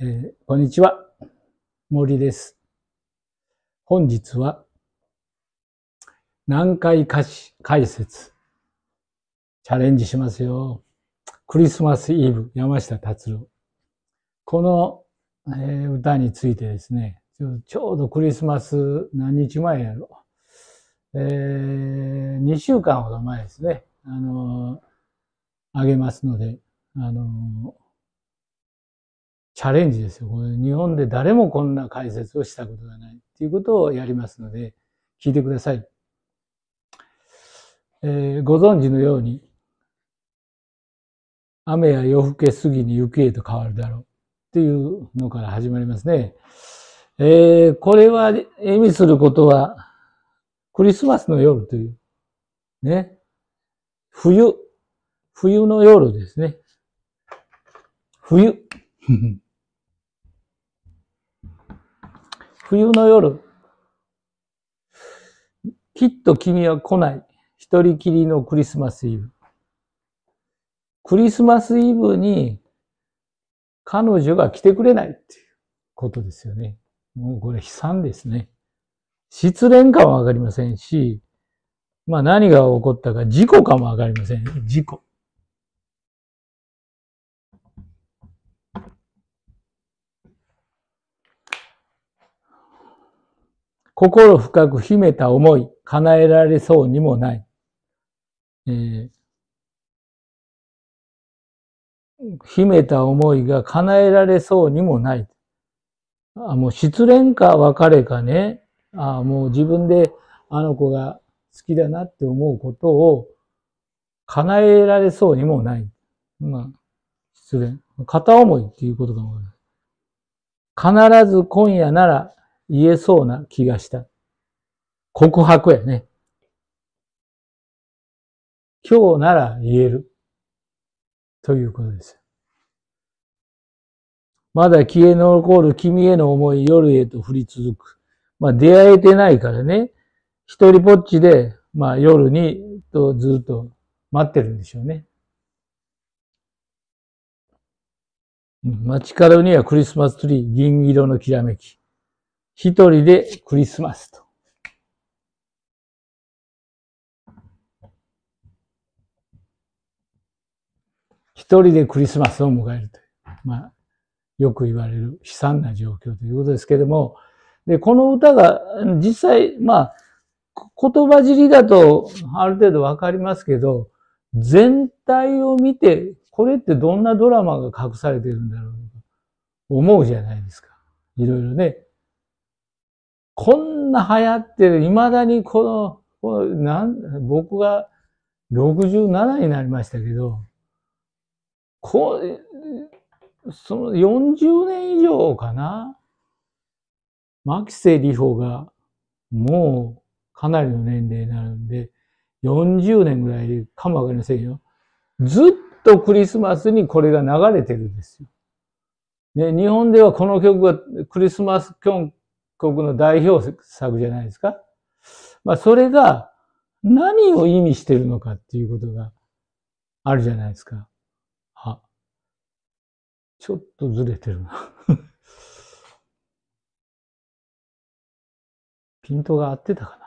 えー、こんにちは。森です。本日は、南海歌詞解説。チャレンジしますよ。クリスマスイブ、山下達郎。この、えー、歌についてですね、ちょうどクリスマス何日前やろ。えー、2週間ほど前ですね。あのー、あげますので、あのーチャレンジですよ。これ日本で誰もこんな解説をしたことがないっていうことをやりますので、聞いてください。えー、ご存知のように、雨や夜更け過ぎに雪へと変わるだろうっていうのから始まりますね。えー、これは意味することは、クリスマスの夜という、ね、冬、冬の夜ですね。冬。冬の夜、きっと君は来ない。一人きりのクリスマスイブ。クリスマスイブに彼女が来てくれないっていうことですよね。もうこれ悲惨ですね。失恋かもわかりませんし、まあ何が起こったか事故かもわかりません。事故。心深く秘めた思い、叶えられそうにもない。えー、秘めた思いが叶えられそうにもない。あもう失恋か別れかね。あもう自分であの子が好きだなって思うことを叶えられそうにもない。まあ、失恋。片思いっていうことかも必ず今夜なら言えそうな気がした。告白やね。今日なら言える。ということです。まだ消え残る君への思い、夜へと降り続く。まあ出会えてないからね、一人ぼっちで、まあ夜にとずっと待ってるんでしょうね。街角にはクリスマスツリー、銀色のきらめき。一人でクリスマスと。一人でクリスマスを迎えるという、まあ、よく言われる悲惨な状況ということですけれども、で、この歌が実際、まあ、言葉尻だとある程度わかりますけど、全体を見て、これってどんなドラマが隠されてるんだろうと思うじゃないですか。いろいろね。こんな流行ってる、未だにこの、このなん僕が67になりましたけど、こう、その40年以上かな、牧瀬里穂がもうかなりの年齢になるんで、40年ぐらいかもわかりませんよ。ずっとクリスマスにこれが流れてるんですよ。ね、日本ではこの曲がクリスマス曲国の代表作じゃないですか。まあ、それが何を意味してるのかっていうことがあるじゃないですか。あ、ちょっとずれてるな ピントが合ってたかな。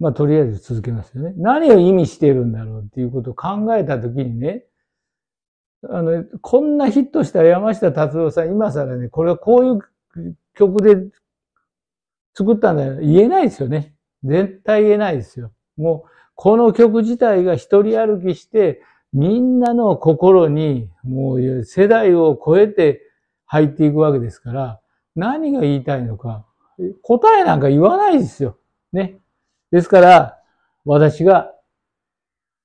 まあ、とりあえず続けますよね。何を意味してるんだろうっていうことを考えたときにね、あの、こんなヒットした山下達郎さん、今更ね、これはこういう曲で作ったんだよ。言えないですよね。絶対言えないですよ。もう、この曲自体が一人歩きして、みんなの心に、もう世代を超えて入っていくわけですから、何が言いたいのか、答えなんか言わないですよ。ね。ですから、私が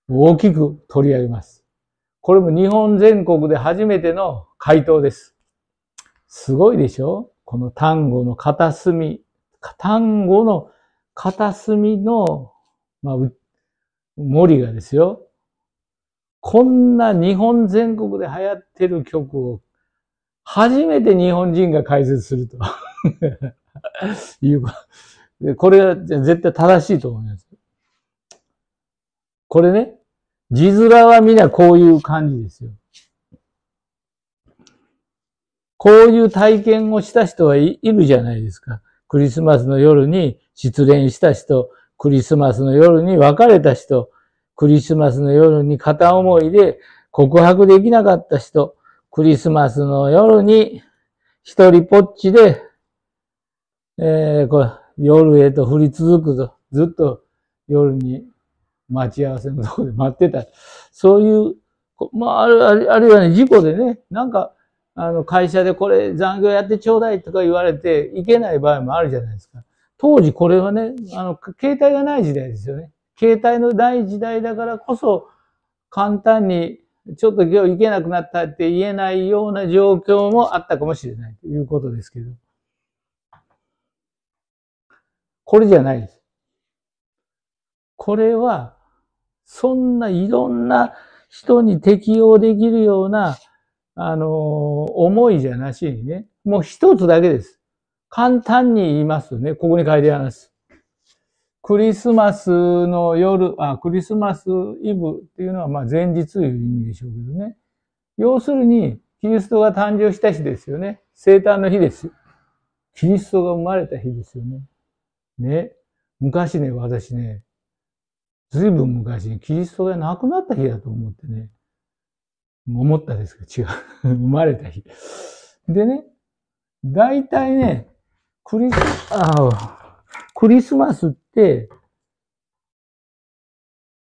大きく取り上げます。これも日本全国で初めての回答です。すごいでしょこの単語の片隅、単語の片隅の、まあ、森がですよ、こんな日本全国で流行ってる曲を初めて日本人が解説すると いうか、これは絶対正しいと思います。これね、字面は皆こういう感じですよ。こういう体験をした人はいるじゃないですか。クリスマスの夜に失恋した人、クリスマスの夜に別れた人、クリスマスの夜に片思いで告白できなかった人、クリスマスの夜に一人ぽっちで、えー、これ夜へと降り続くぞ。ずっと夜に待ち合わせのとこで待ってた。そういう、まあ、あるいはね、事故でね、なんか、あの、会社でこれ残業やってちょうだいとか言われて、いけない場合もあるじゃないですか。当時これはね、あの、携帯がない時代ですよね。携帯のない時代だからこそ、簡単に、ちょっと今日行けなくなったって言えないような状況もあったかもしれないということですけど。これじゃないです。これは、そんないろんな人に適用できるようなあの、思いじゃなしにね、もう一つだけです。簡単に言いますね、ここに書いてあります。クリスマスの夜、あ、クリスマスイブっていうのは、まあ前日という意味でしょうけどね。要するに、キリストが誕生した日ですよね。生誕の日です。キリストが生まれた日ですよね。ね。昔ね、私ね、ずいぶん昔にキリストが亡くなった日だと思ってね、思ったですが違う。生まれた日。でね、大体ね、クリス、ああ、クリスマスって、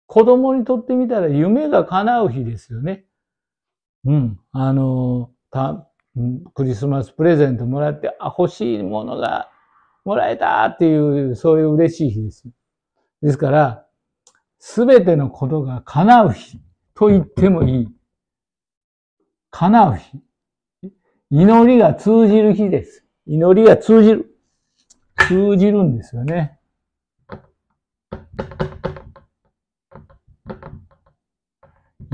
子供にとってみたら夢が叶う日ですよね。うん。あの、た、クリスマスプレゼントもらって、あ、欲しいものがもらえたっていう、そういう嬉しい日です。ですから、すべてのことが叶う日と言ってもいい。叶う日。祈りが通じる日です。祈りが通じる。通じるんですよね。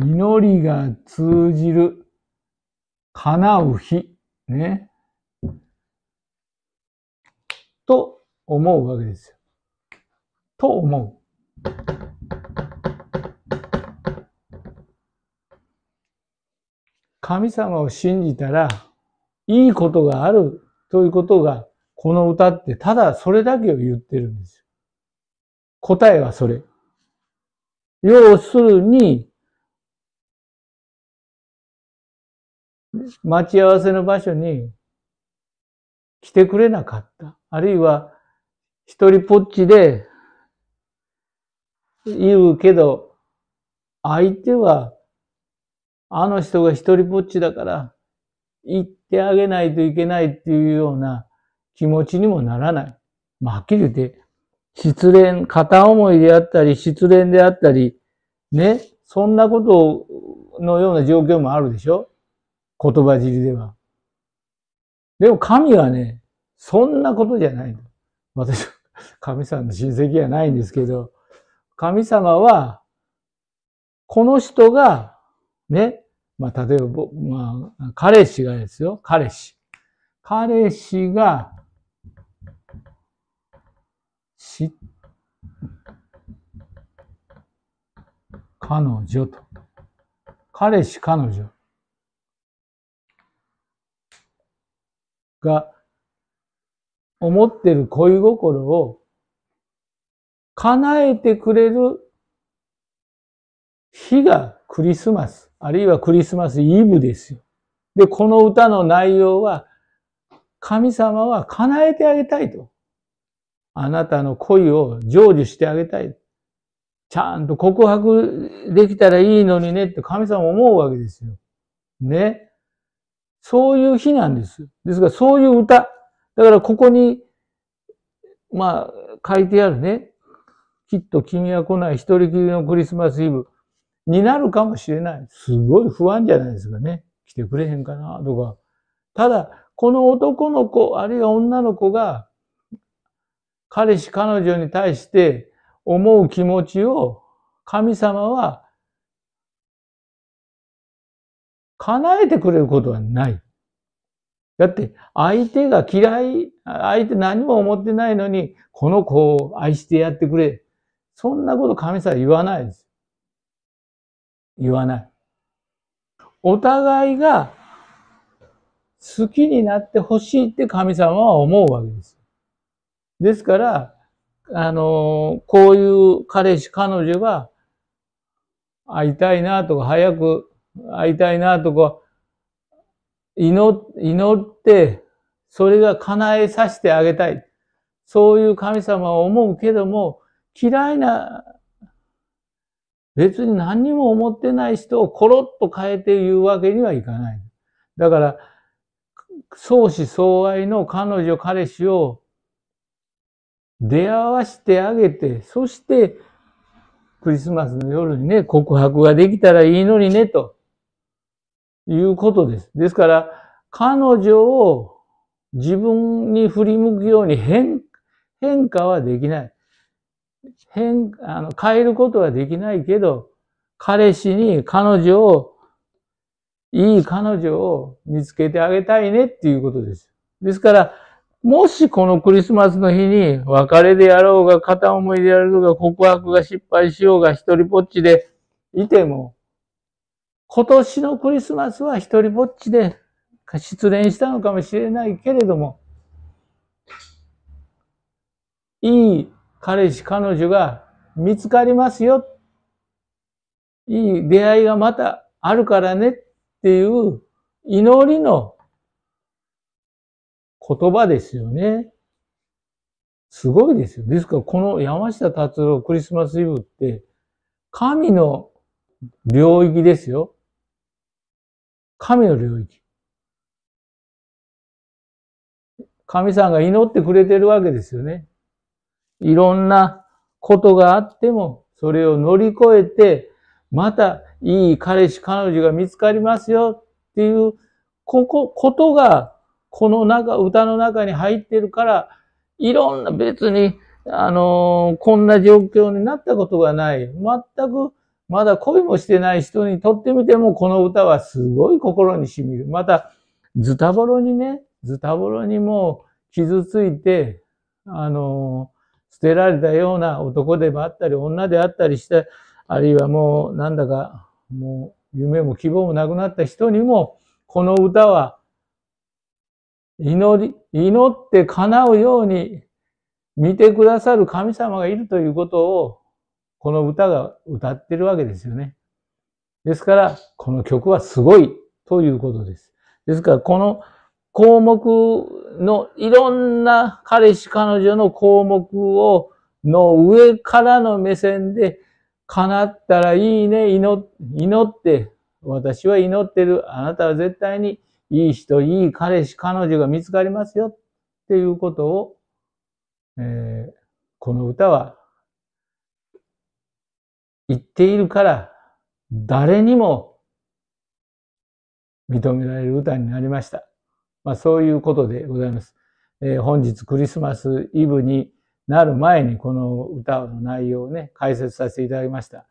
祈りが通じる。叶う日。ね。と思うわけですよ。と思う。神様を信じたら、いいことがあるということが、この歌ってただそれだけを言ってるんですよ。答えはそれ。要するに、待ち合わせの場所に来てくれなかった。あるいは、一人ぽっちで言うけど、相手はあの人が一人ぼっちだから、行ってあげないといけないっていうような気持ちにもならない。まあ、はっきり言って、失恋、片思いであったり、失恋であったり、ね、そんなことのような状況もあるでしょ言葉尻では。でも神はね、そんなことじゃない。私、神様の親戚はないんですけど、神様は、この人がね。まあ、例えば、まあ、彼氏がですよ。彼氏。彼氏が、し、彼女と。彼氏、彼女が思ってる恋心を叶えてくれる日がクリスマス。あるいはクリスマスイブですよ。で、この歌の内容は、神様は叶えてあげたいと。あなたの恋を成就してあげたい。ちゃんと告白できたらいいのにねって神様思うわけですよ。ね。そういう日なんです。ですから、そういう歌。だから、ここに、まあ、書いてあるね。きっと君は来ない一人きりのクリスマスイブ。になるかもしれない。すごい不安じゃないですかね。来てくれへんかな、とか。ただ、この男の子、あるいは女の子が、彼氏、彼女に対して思う気持ちを、神様は、叶えてくれることはない。だって、相手が嫌い、相手何も思ってないのに、この子を愛してやってくれ。そんなこと神様は言わないです。言わない。お互いが好きになってほしいって神様は思うわけです。ですから、あの、こういう彼氏、彼女が会いたいなとか、早く会いたいなとか、祈祈って、それが叶えさせてあげたい。そういう神様を思うけども、嫌いな別に何にも思ってない人をコロッと変えて言うわけにはいかない。だから、相思相愛の彼女、彼氏を出会わしてあげて、そしてクリスマスの夜にね、告白ができたらいいのにね、ということです。ですから、彼女を自分に振り向くように変、変化はできない。変、あの、変えることはできないけど、彼氏に彼女を、いい彼女を見つけてあげたいねっていうことです。ですから、もしこのクリスマスの日に別れでやろうが片思いでやろうが告白が失敗しようが一人ぼっちでいても、今年のクリスマスは一人ぼっちで失恋したのかもしれないけれども、いい彼氏、彼女が見つかりますよ。いい出会いがまたあるからねっていう祈りの言葉ですよね。すごいですよ。ですから、この山下達郎クリスマスイブって、神の領域ですよ。神の領域。神さんが祈ってくれてるわけですよね。いろんなことがあっても、それを乗り越えて、またいい彼氏、彼女が見つかりますよっていう、ここ、ことが、この中、歌の中に入ってるから、いろんな別に、あのー、こんな状況になったことがない。全く、まだ恋もしてない人にとってみても、この歌はすごい心に染みる。また、ズタボロにね、ズタボロにも傷ついて、あのー捨てられたような男でもあったり、女であったりして、あるいはもうなんだかもう夢も希望もなくなった人にも、この歌は祈り、祈って叶うように見てくださる神様がいるということを、この歌が歌ってるわけですよね。ですから、この曲はすごいということです。ですから、この項目のいろんな彼氏彼女の項目をの上からの目線で叶ったらいいね、祈って、私は祈ってる。あなたは絶対にいい人、いい彼氏彼女が見つかりますよっていうことを、えー、この歌は言っているから誰にも認められる歌になりました。まあ、そういうことでございます。えー、本日クリスマスイブになる前にこの歌の内容をね、解説させていただきました。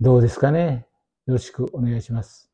どうですかねよろしくお願いします。